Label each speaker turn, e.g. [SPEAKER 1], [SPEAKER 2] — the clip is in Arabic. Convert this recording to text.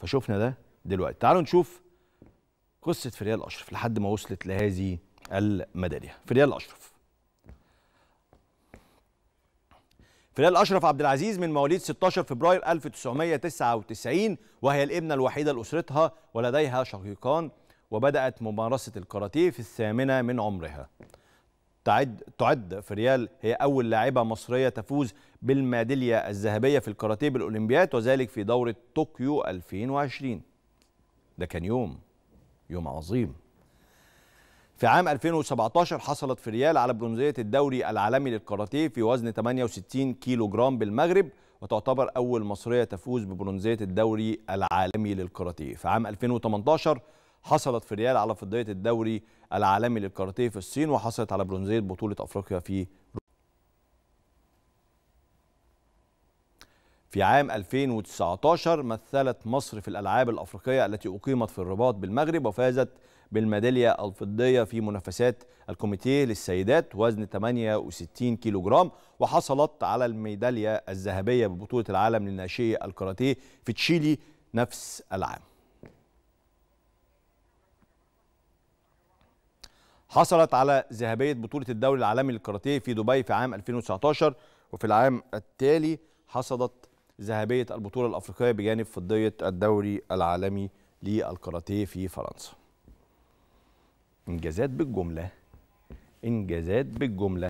[SPEAKER 1] فشوفنا ده دلوقتي تعالوا نشوف قصه فريال اشرف لحد ما وصلت لهذه الميداليه فريال اشرف فريال اشرف عبد العزيز من مواليد 16 فبراير 1999 وهي الابنه الوحيده لاسرتها ولديها شقيقان وبدات ممارسه الكاراتيه في الثامنه من عمرها تعد تعد فريال هي أول لاعبة مصرية تفوز بالميدالية الذهبية في الكاراتيه بالأولمبياد وذلك في دورة طوكيو 2020 ده كان يوم يوم عظيم في عام 2017 حصلت فريال على برونزية الدوري العالمي للكاراتيه في وزن 68 كيلو جرام بالمغرب وتعتبر أول مصرية تفوز ببرونزية الدوري العالمي للكاراتيه في عام 2018 حصلت في ريال على فضيه الدوري العالمي للكاراتيه في الصين وحصلت على برونزيه بطوله افريقيا في في عام 2019 مثلت مصر في الألعاب الأفريقية التي أقيمت في الرباط بالمغرب وفازت بالميدالية الفضية في منافسات الكوميتيه للسيدات وزن 68 كيلوغرام وحصلت على الميدالية الذهبية ببطولة العالم للناشئة الكاراتيه في تشيلي نفس العام حصلت على ذهبية بطولة الدوري العالمي للكاراتيه في دبي في عام 2019 وفي العام التالي حصدت ذهبية البطولة الأفريقية بجانب فضية الدوري العالمي للكاراتيه في فرنسا إنجازات بالجملة إنجازات بالجملة